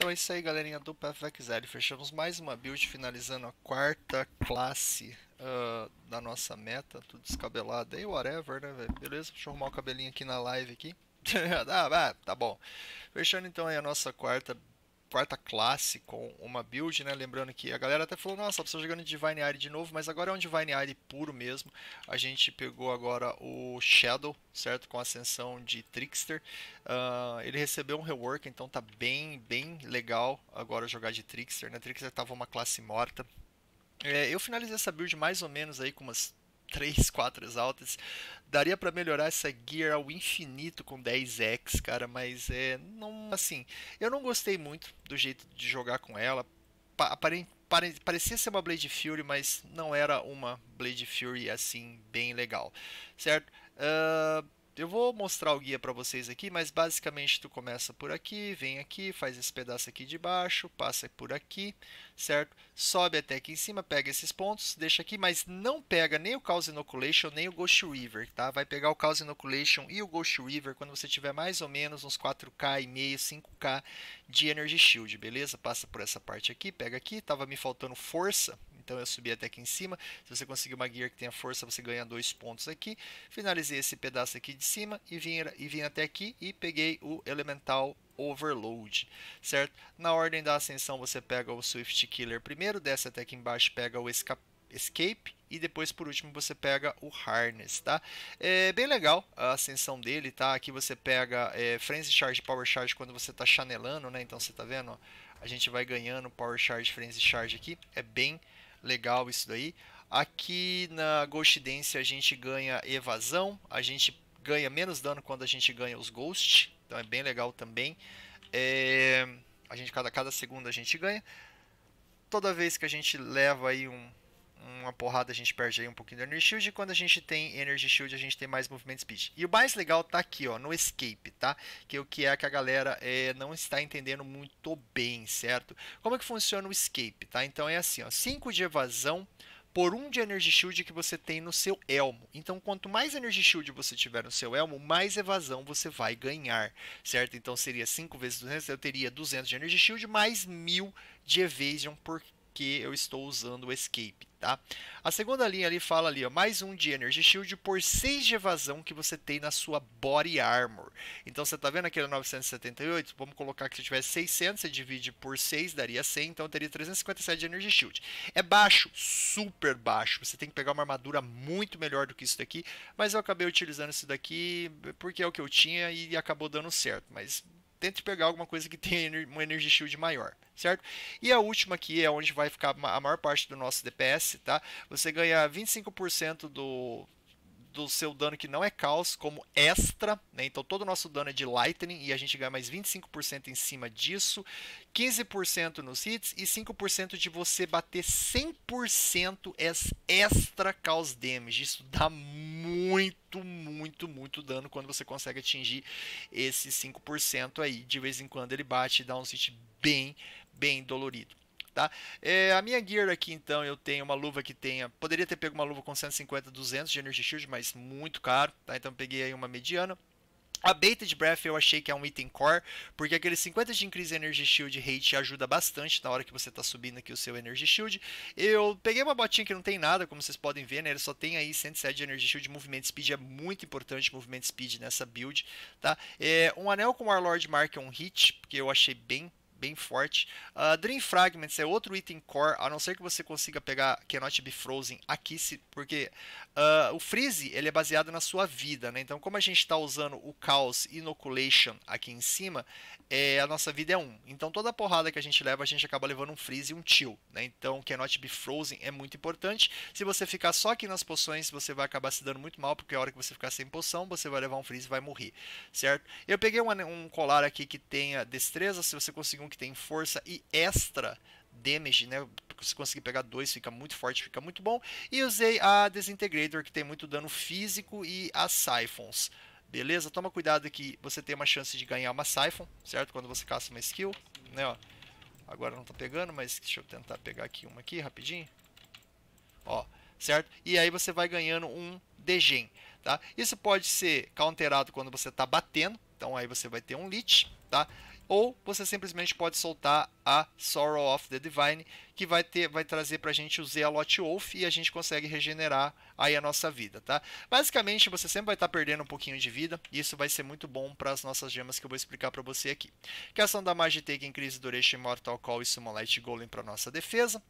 Então é isso aí, galerinha do PFXL. Fechamos mais uma build, finalizando a quarta classe uh, da nossa meta. Tudo descabelado aí, whatever, né, velho? Beleza? Deixa eu arrumar o cabelinho aqui na live aqui. ah, tá bom. Fechando então aí a nossa quarta quarta classe com uma build, né? Lembrando que a galera até falou, nossa, precisa jogando de Divine Eye de novo, mas agora é um Divine Eye puro mesmo. A gente pegou agora o Shadow, certo? Com a ascensão de Trickster. Uh, ele recebeu um rework, então tá bem, bem legal agora jogar de Trickster, né? Trickster tava uma classe morta. É, eu finalizei essa build mais ou menos aí com umas 3, 4 exaltas. Daria para melhorar essa gear ao infinito com 10x, cara, mas é não assim, eu não gostei muito do jeito de jogar com ela. parecia ser uma Blade Fury, mas não era uma Blade Fury assim bem legal, certo? Uh, eu vou mostrar o guia para vocês aqui, mas basicamente tu começa por aqui, vem aqui, faz esse pedaço aqui de baixo, passa por aqui, certo? Sobe até aqui em cima, pega esses pontos, deixa aqui, mas não pega nem o Cause Inoculation, nem o Ghost River, tá? Vai pegar o Cause Inoculation e o Ghost River quando você tiver mais ou menos uns 4K e meio, 5K de Energy Shield, beleza? Passa por essa parte aqui, pega aqui, tava me faltando força, então eu subi até aqui em cima. Se você conseguir uma gear que tenha força, você ganha dois pontos aqui. Finalizei esse pedaço aqui de cima e vim, e vim até aqui e peguei o Elemental Overload, certo? Na ordem da ascensão, você pega o Swift Killer primeiro, desce até aqui embaixo, pega o Escape, escape e depois por último você pega o Harness, tá? É bem legal a ascensão dele, tá? Aqui você pega é, Frenzy Charge, Power Charge quando você tá chanelando, né? Então você tá vendo, ó, a gente vai ganhando Power Charge, Frenzy Charge aqui, é bem legal isso daí. Aqui na Dance a gente ganha evasão, a gente ganha menos dano quando a gente ganha os Ghost, então é bem legal também. É, a gente cada, cada segundo a gente ganha. Toda vez que a gente leva aí um, uma porrada a gente perde aí um pouquinho do Energy Shield. E quando a gente tem Energy Shield, a gente tem mais movimento Speed. E o mais legal tá aqui, ó, no Escape, tá? Que é o que é que a galera é, não está entendendo muito bem, certo? Como é que funciona o Escape, tá? Então é assim, ó, 5 de evasão por um de Energy Shield que você tem no seu elmo. Então, quanto mais Energy Shield você tiver no seu elmo, mais evasão você vai ganhar, certo? Então, seria 5 vezes 200, eu teria 200 de Energy Shield mais 1000 de Evasion por porque eu estou usando o escape, tá? A segunda linha ali fala ali, ó, mais um de energy shield por 6 de evasão que você tem na sua body armor. Então você tá vendo aqui 978, vamos colocar que se tivesse 600, você divide por 6, daria 100, então teria 357 de energy shield. É baixo, super baixo. Você tem que pegar uma armadura muito melhor do que isso daqui, mas eu acabei utilizando isso daqui porque é o que eu tinha e acabou dando certo, mas tente pegar alguma coisa que tenha um energy shield maior, certo? E a última aqui é onde vai ficar a maior parte do nosso DPS, tá? Você ganha 25% do do seu dano que não é caos como extra, né? então todo o nosso dano é de lightning e a gente ganha mais 25% em cima disso, 15% nos hits e 5% de você bater 100% é extra caos damage. Isso dá muito muito, muito, muito dano quando você consegue atingir esse 5% aí. De vez em quando ele bate e dá um hit bem, bem dolorido. Tá? É, a minha gear aqui, então, eu tenho uma luva que tenha... Poderia ter pego uma luva com 150, 200 de Energy Shield, mas muito caro. Tá? Então peguei aí uma mediana. A Beta de Breath eu achei que é um item core, porque aqueles 50 de Increase Energy Shield Rate ajuda bastante na hora que você está subindo aqui o seu Energy Shield. Eu peguei uma botinha que não tem nada, como vocês podem ver, né? Ele só tem aí 107 de Energy Shield, Movement Speed é muito importante, Movement Speed nessa build, tá? É, um anel com Warlord Mark é um hit, porque eu achei bem bem forte. Uh, Dream Fragments é outro item core, a não ser que você consiga pegar Cannot Be Frozen aqui, se, porque uh, o Freeze ele é baseado na sua vida, né? Então, como a gente está usando o Chaos Inoculation aqui em cima, é, a nossa vida é Um. Então, toda porrada que a gente leva, a gente acaba levando um Freeze e um Chill, né? Então, Cannot Be Frozen é muito importante. Se você ficar só aqui nas poções, você vai acabar se dando muito mal, porque a hora que você ficar sem poção, você vai levar um Freeze e vai morrer, certo? Eu peguei um, um colar aqui que tenha destreza, se você conseguir um que tem força e extra damage, né? Se conseguir pegar dois, fica muito forte, fica muito bom. E usei a Desintegrator, que tem muito dano físico, e as Siphons. Beleza? Toma cuidado que você tem uma chance de ganhar uma Siphon, certo? Quando você caça uma skill, né? Ó, agora não tá pegando, mas deixa eu tentar pegar aqui uma aqui rapidinho. Ó, certo? E aí você vai ganhando um degen, tá? Isso pode ser counterado quando você tá batendo, então aí você vai ter um lit, tá? ou você simplesmente pode soltar a Sorrow of the Divine, que vai, ter, vai trazer para a gente o Zealot Wolf e a gente consegue regenerar aí a nossa vida, tá? Basicamente, você sempre vai estar tá perdendo um pouquinho de vida, e isso vai ser muito bom para as nossas gemas que eu vou explicar para você aqui. Questão da em Crise, Duration, mortal Call e Summonlight Golem para nossa defesa.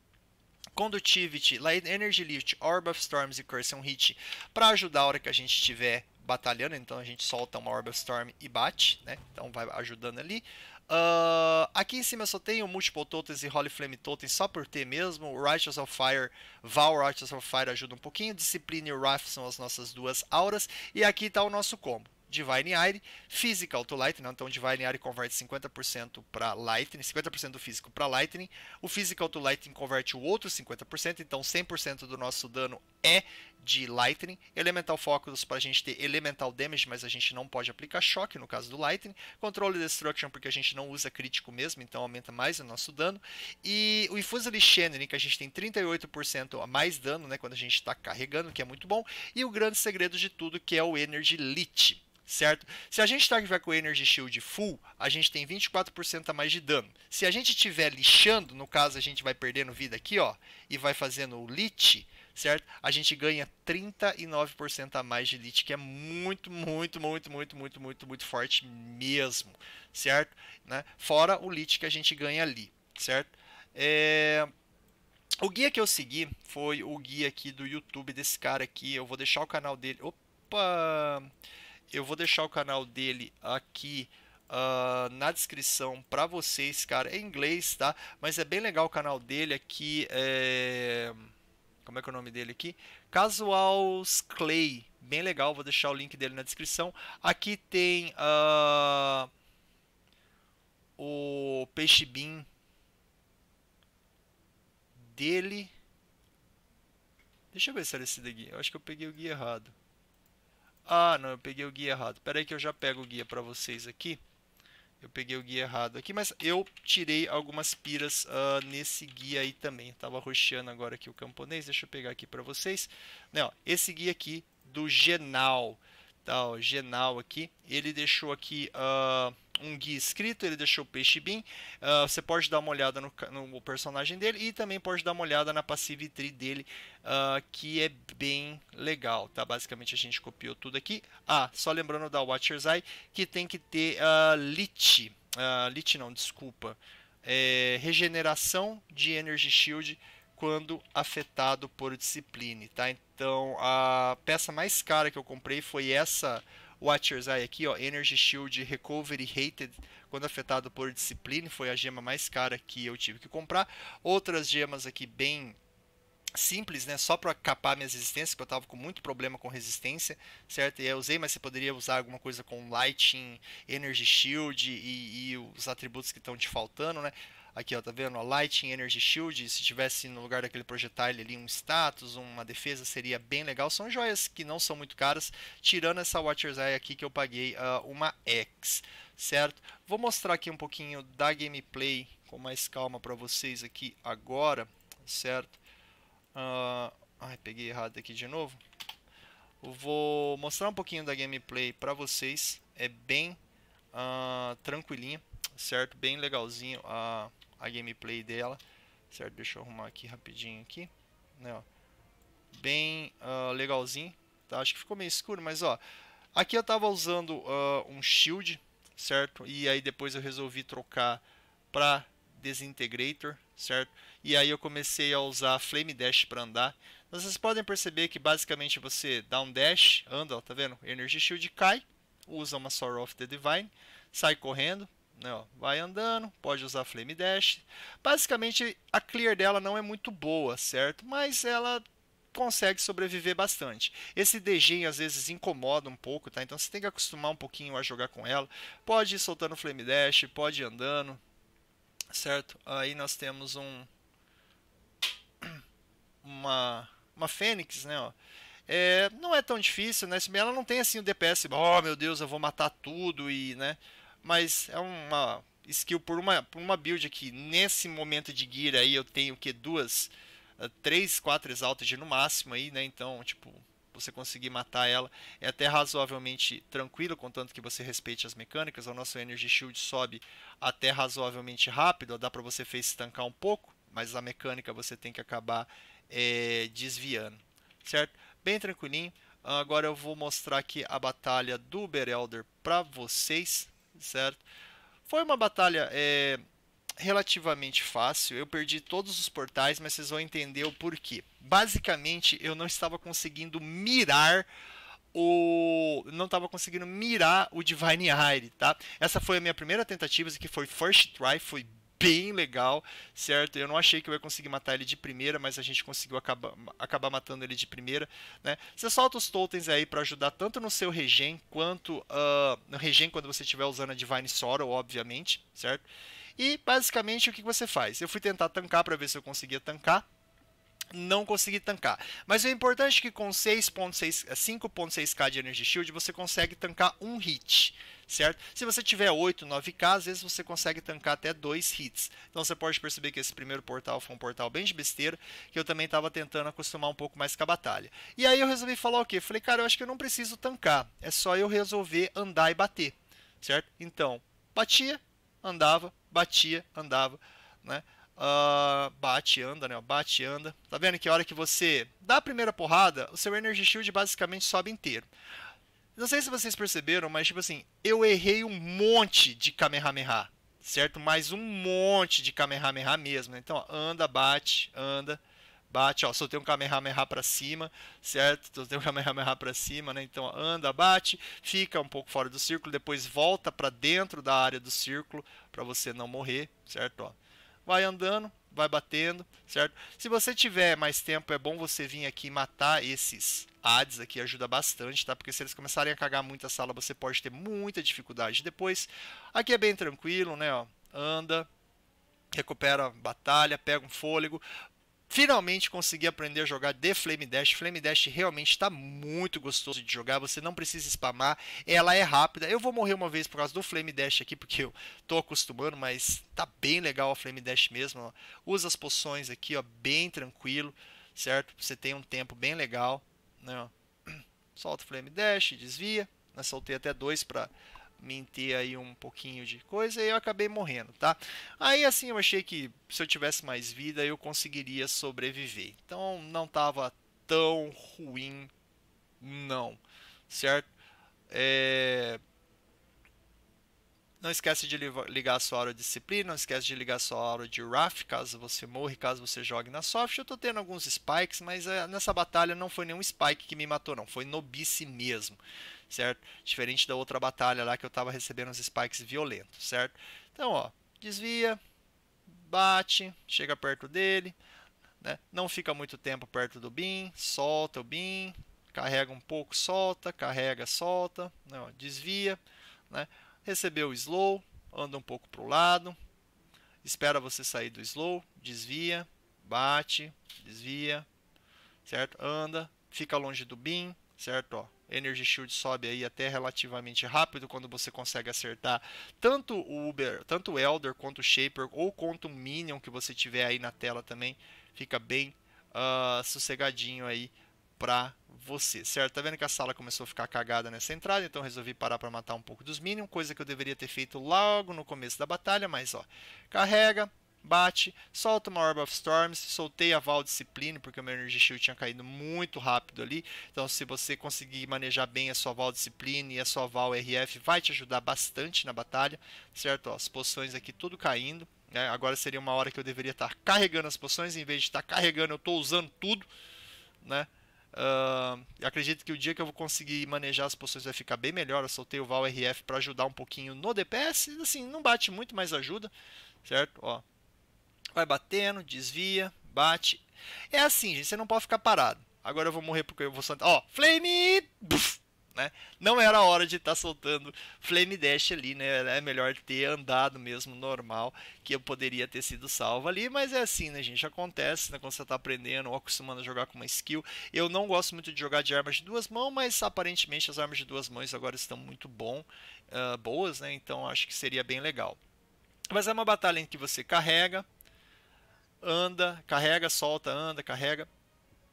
Conductivity, Light Energy Lift, Orb of Storms e Curse um Hit para ajudar a hora que a gente tiver batalhando, então a gente solta uma Orbital Storm e bate, né? Então vai ajudando ali. Uh, aqui em cima eu só tenho Multiple Totems e Holy Flame Totem só por ter mesmo. Righteous of Fire, Val Righteous of Fire ajuda um pouquinho. Disciplina e Wrath são as nossas duas auras. E aqui está o nosso combo. Divine Eye, Physical to Lightning, né? então Divine Eye converte 50% para Lightning, 50% do físico para Lightning, o Physical to Lightning converte o outro 50%, então 100% do nosso dano é de Lightning, Elemental Focus para a gente ter Elemental Damage, mas a gente não pode aplicar choque no caso do Lightning, Control Destruction porque a gente não usa crítico mesmo, então aumenta mais o nosso dano, e o Infusely Shannon, né? que a gente tem 38% a mais dano né, quando a gente está carregando, que é muito bom, e o grande segredo de tudo que é o Energy lit certo? Se a gente estiver tá com Energy Shield full, a gente tem 24% a mais de dano. Se a gente estiver lixando, no caso a gente vai perdendo vida aqui, ó, e vai fazendo o lit, certo? A gente ganha 39% a mais de lit, que é muito, muito, muito, muito, muito, muito, muito forte mesmo, certo? Né? Fora o lit que a gente ganha ali, certo? É... O guia que eu segui foi o guia aqui do YouTube desse cara aqui. Eu vou deixar o canal dele. Opa! Eu vou deixar o canal dele aqui uh, na descrição para vocês, cara. É em inglês, tá? Mas é bem legal o canal dele aqui. É... Como é que é o nome dele aqui? Casuals Clay. Bem legal, vou deixar o link dele na descrição. Aqui tem uh... o Peixe Bean dele. Deixa eu ver se era esse daqui. Eu acho que eu peguei o guia errado. Ah, não, eu peguei o guia errado. Espera aí que eu já pego o guia para vocês aqui. Eu peguei o guia errado aqui, mas eu tirei algumas piras uh, nesse guia aí também. Estava roxando agora aqui o camponês, deixa eu pegar aqui para vocês. Né, ó, esse guia aqui do Genal, tá, ó, Genal aqui, ele deixou aqui... Uh, um guia escrito, ele deixou o peixe bem Uh, ah, você pode dar uma olhada no, no, personagem dele e também pode dar uma olhada na passive tree dele, uh, que é bem legal, tá? Basicamente a gente copiou tudo aqui. Ah, só lembrando da Watcher's Eye, que tem que ter uh, ah, Lich, uh, Lich não, desculpa, é, regeneração de Energy Shield quando afetado por discipline, tá? Então a peça mais cara que eu comprei foi essa Watchers Eye aqui, ó, Energy Shield Recovery Rated, quando afetado por disciplina, foi a gema mais cara que eu tive que comprar. Outras gemas aqui bem simples, né? Só para capar minhas resistências, que eu tava com muito problema com resistência, certo? E eu usei, mas você poderia usar alguma coisa com Lighting, Energy Shield e, e os atributos que estão te faltando, né? Aqui, ó, tá vendo? Ó, Lighting Energy Shield, se tivesse no lugar daquele projectile ali um status, uma defesa, seria bem legal. São joias que não são muito caras, tirando essa Watcher's Eye aqui que eu paguei uh, uma X, certo? Vou mostrar aqui um pouquinho da gameplay com mais calma para vocês aqui agora, certo? Uh, ai, peguei errado aqui de novo. vou mostrar um pouquinho da gameplay para vocês. É bem uh, ah, tranquilinha, certo? Bem legalzinho. Uh, a gameplay dela, certo? Deixa eu arrumar aqui rapidinho aqui, né, ó. Bem uh, legalzinho, tá? Acho que ficou meio escuro, mas ó, aqui eu tava usando uh, um shield, certo? E aí depois eu resolvi trocar para Desintegrator, certo? E aí eu comecei a usar Flame Dash para andar. Então, vocês podem perceber que basicamente você dá um dash, anda, ó, tá vendo? Energy Shield cai, usa uma Sorrow of the Divine, sai correndo, né, ó, vai andando, pode usar Flame Dash. Basicamente, a clear dela não é muito boa, certo? Mas ela consegue sobreviver bastante. Esse DG às vezes incomoda um pouco, tá? Então você tem que acostumar um pouquinho a jogar com ela. Pode ir soltando Flame Dash, pode ir andando, certo? Aí nós temos um uma uma Fênix, né, ó. É, não é tão difícil, né? Se ela não tem assim o DPS, oh meu Deus, eu vou matar tudo e, né? mas é uma skill por uma, por uma build que nesse momento de gear aí eu tenho que duas, eh, três, quatro exalted no máximo aí, né? Então, tipo, você conseguir matar ela é até razoavelmente tranquilo, contanto que você respeite as mecânicas. O nosso Energy Shield sobe até razoavelmente rápido, dá para você face estancar um pouco, mas a mecânica você tem que acabar é, desviando, certo? Bem tranquilinho. Agora eu vou mostrar aqui a batalha do Uber Elder para vocês, certo? Foi uma batalha é, relativamente fácil. Eu perdi todos os portais, mas vocês vão entender o porquê. Basicamente, eu não estava conseguindo mirar o não estava conseguindo mirar o Divine Ire, tá? Essa foi a minha primeira tentativa, que foi first try, foi bem legal, certo? Eu não achei que eu ia conseguir matar ele de primeira, mas a gente conseguiu acabar, acabar matando ele de primeira, né? Você solta os totens aí para ajudar tanto no seu regen quanto uh, no regen quando você estiver usando a Divine Sorrow, obviamente, certo? E basicamente o que você faz? Eu fui tentar tancar para ver se eu conseguia tancar, não consegui tancar. Mas o importante é que com 5.6k de Energy Shield você consegue tancar um hit, certo? Se você tiver 8, 9k, às vezes você consegue tancar até dois hits. Então você pode perceber que esse primeiro portal foi um portal bem de besteira, que eu também estava tentando acostumar um pouco mais com a batalha. E aí eu resolvi falar o quê? Falei, cara, eu acho que eu não preciso tancar, é só eu resolver andar e bater, certo? Então, batia, andava, batia, andava, né? Uh, bate, anda, né? Bate, anda. Tá vendo que a hora que você dá a primeira porrada, o seu Energy Shield basicamente sobe inteiro. Não sei se vocês perceberam, mas tipo assim, eu errei um monte de Kamehameha, certo? Mais um monte de Kamehameha mesmo, né? Então, ó, anda, bate, anda, bate, ó, soltei um Kamehameha para cima, certo? Soltei um Kamehameha para cima, né? Então, ó, anda, bate, fica um pouco fora do círculo, depois volta para dentro da área do círculo para você não morrer, certo? Ó, vai andando, vai batendo, certo? Se você tiver mais tempo, é bom você vir aqui matar esses ads aqui, ajuda bastante, tá? Porque se eles começarem a cagar muito a sala, você pode ter muita dificuldade depois. Aqui é bem tranquilo, né, ó, anda, recupera batalha, pega um fôlego. Finalmente consegui aprender a jogar de Flame Dash. Flame Dash realmente está muito gostoso de jogar. Você não precisa spamar. Ela é rápida. Eu vou morrer uma vez por causa do Flame Dash aqui, porque eu tô acostumando, mas tá bem legal a Flame Dash mesmo. Ó. Usa as poções aqui, ó, bem tranquilo, certo? Você tem um tempo bem legal, né? Ó. Solta o Flame Dash, desvia. Eu soltei até dois para mentir aí um pouquinho de coisa e eu acabei morrendo, tá? Aí assim eu achei que se eu tivesse mais vida eu conseguiria sobreviver. Então não tava tão ruim não, certo? É... Não esquece de ligar a sua hora de disciplina, não esquece de ligar a sua hora de RAF, caso você morra caso você jogue na soft. Eu tô tendo alguns spikes, mas eh, nessa batalha não foi nenhum spike que me matou, não. Foi nobice mesmo, certo? Diferente da outra batalha lá que eu tava recebendo uns spikes violentos, certo? Então, ó, desvia, bate, chega perto dele, né? Não fica muito tempo perto do bin, solta o bin, carrega um pouco, solta, carrega, solta, não, né? desvia, né? recebeu o slow, anda um pouco para o lado, espera você sair do slow, desvia, bate, desvia, certo? Anda, fica longe do bin, certo? Ó, Energy Shield sobe aí até relativamente rápido quando você consegue acertar tanto o Uber, tanto o Elder quanto o Shaper ou quanto o Minion que você tiver aí na tela também, fica bem uh, sossegadinho aí pra você, certo? Tá vendo que a sala começou a ficar cagada nessa entrada, então resolvi parar para matar um pouco dos minions, coisa que eu deveria ter feito logo no começo da batalha, mas ó, carrega, bate, solta uma Orb of Storms, soltei a Val Discipline, porque o meu Energy Shield tinha caído muito rápido ali, então se você conseguir manejar bem a sua Val Discipline e a sua Val RF, vai te ajudar bastante na batalha, certo? Ó, as poções aqui tudo caindo, né? agora seria uma hora que eu deveria estar tá carregando as poções, em vez de estar tá carregando eu estou usando tudo, né? Uh, acredito que o dia que eu vou conseguir manejar as poções vai ficar bem melhor. Eu soltei o Val RF para ajudar um pouquinho no DPS. Assim, não bate muito, mas ajuda. Certo? Ó. Vai batendo, desvia, bate. É assim, gente. Você não pode ficar parado. Agora eu vou morrer porque eu vou... Ó, Flame! Buf! Né? Não era hora de estar tá soltando Flame Dash ali, né? É melhor ter andado mesmo normal, que eu poderia ter sido salvo ali, mas é assim, né, gente? Acontece, né? Quando você está aprendendo ou acostumando a jogar com uma skill. Eu não gosto muito de jogar de armas de duas mãos, mas aparentemente as armas de duas mãos agora estão muito bom, uh, boas, né? Então acho que seria bem legal. Mas é uma batalha em que você carrega, anda, carrega, solta, anda, carrega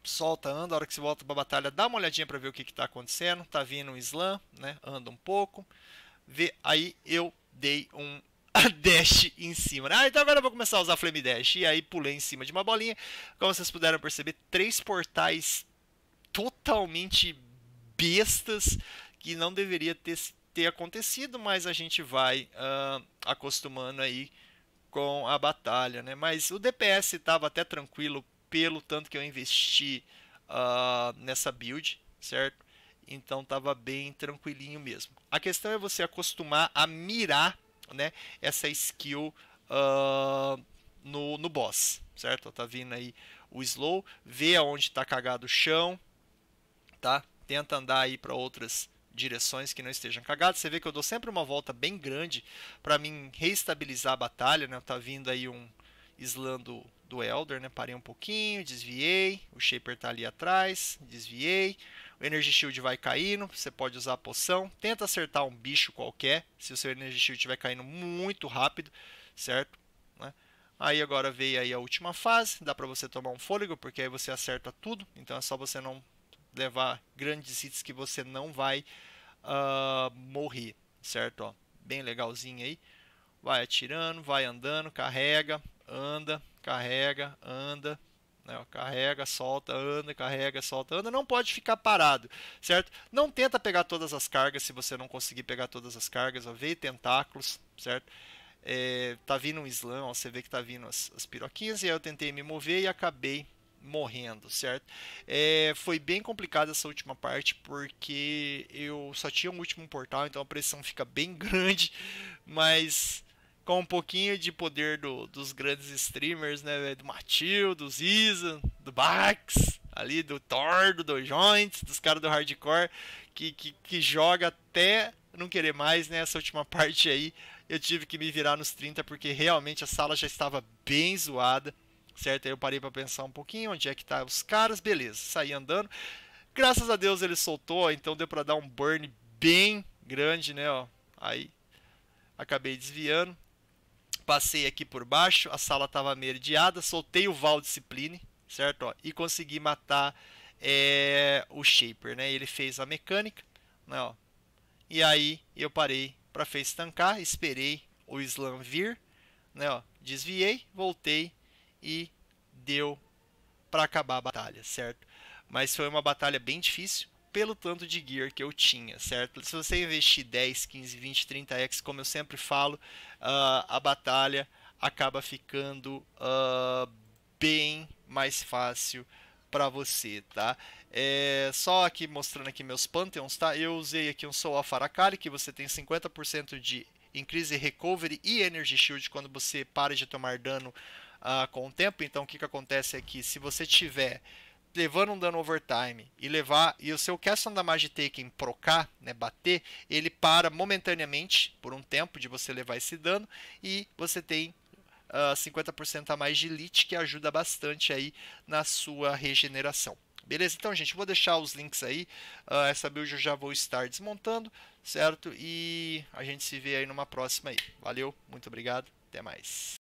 solta, anda, a hora que você volta para a batalha, dá uma olhadinha para ver o que está acontecendo, tá vindo um slam, né? Anda um pouco. Vê, aí eu dei um dash em cima. Ah, então agora eu vou começar a usar flame dash. E aí pulei em cima de uma bolinha. Como vocês puderam perceber, três portais totalmente bestas que não deveria ter, ter acontecido, mas a gente vai uh, acostumando aí com a batalha, né? Mas o DPS estava até tranquilo pelo tanto que eu investi uh, nessa build, certo? Então estava bem tranquilinho mesmo. A questão é você acostumar a mirar né, essa skill uh, no, no boss, certo? Tá vindo aí o slow, vê aonde está cagado o chão, tá? Tenta andar aí para outras direções que não estejam cagadas. Você vê que eu dou sempre uma volta bem grande para mim reestabilizar a batalha, né? Tá vindo aí um Islando do Elder, né? Parei um pouquinho, desviei. O Shaper tá ali atrás, desviei. O Energy Shield vai caindo, você pode usar a poção. Tenta acertar um bicho qualquer, se o seu Energy Shield estiver caindo muito rápido, certo? Né? Aí agora veio aí a última fase, dá para você tomar um fôlego, porque aí você acerta tudo. Então é só você não levar grandes hits que você não vai uh, morrer, certo? Ó, bem legalzinho aí. Vai atirando, vai andando, carrega, anda, carrega, anda, né? carrega, solta, anda, carrega, solta, anda, não pode ficar parado, certo? Não tenta pegar todas as cargas se você não conseguir pegar todas as cargas, ó, vê tentáculos, certo? É, tá vindo um slam, ó, você vê que tá vindo as, as piroquinhas, e aí eu tentei me mover e acabei morrendo, certo? É, foi bem complicado essa última parte porque eu só tinha um último portal, então a pressão fica bem grande, mas com um pouquinho de poder do, dos grandes streamers, né? Do Matil, dos Ziza, do Bax, ali do Thor, do Joints, dos caras do hardcore, que, que, que joga até não querer mais, né? Essa última parte aí, eu tive que me virar nos 30, porque realmente a sala já estava bem zoada, certo? Aí eu parei para pensar um pouquinho onde é que tá os caras, beleza, saí andando. Graças a Deus ele soltou, então deu para dar um burn bem grande, né? Ó, aí acabei desviando, Passei aqui por baixo, a sala estava merdeada, soltei o Val Discipline, certo? Ó, e consegui matar é, o Shaper, né? Ele fez a mecânica, né? Ó. E aí eu parei para fez estancar, esperei o Slam vir, né? Ó. Desviei, voltei e deu para acabar a batalha, certo? Mas foi uma batalha bem difícil, pelo tanto de gear que eu tinha, certo? Se você investir 10, 15, 20, 30x, como eu sempre falo, uh, a batalha acaba ficando uh, bem mais fácil para você, tá? É, só aqui mostrando aqui meus Pantheons, tá? Eu usei aqui um Soul of Arakali, que você tem 50% de increase recovery e energy shield quando você para de tomar dano uh, com o tempo. Então o que, que acontece é que se você tiver levando um dano overtime e levar e o seu cast damage taken procar, né, bater, ele para momentaneamente por um tempo de você levar esse dano e você tem uh, ah, 50% a mais de lit que ajuda bastante aí na sua regeneração. Beleza? Então, gente, vou deixar os links aí. Uh, essa build eu já vou estar desmontando, certo? E a gente se vê aí numa próxima aí. Valeu, muito obrigado, até mais.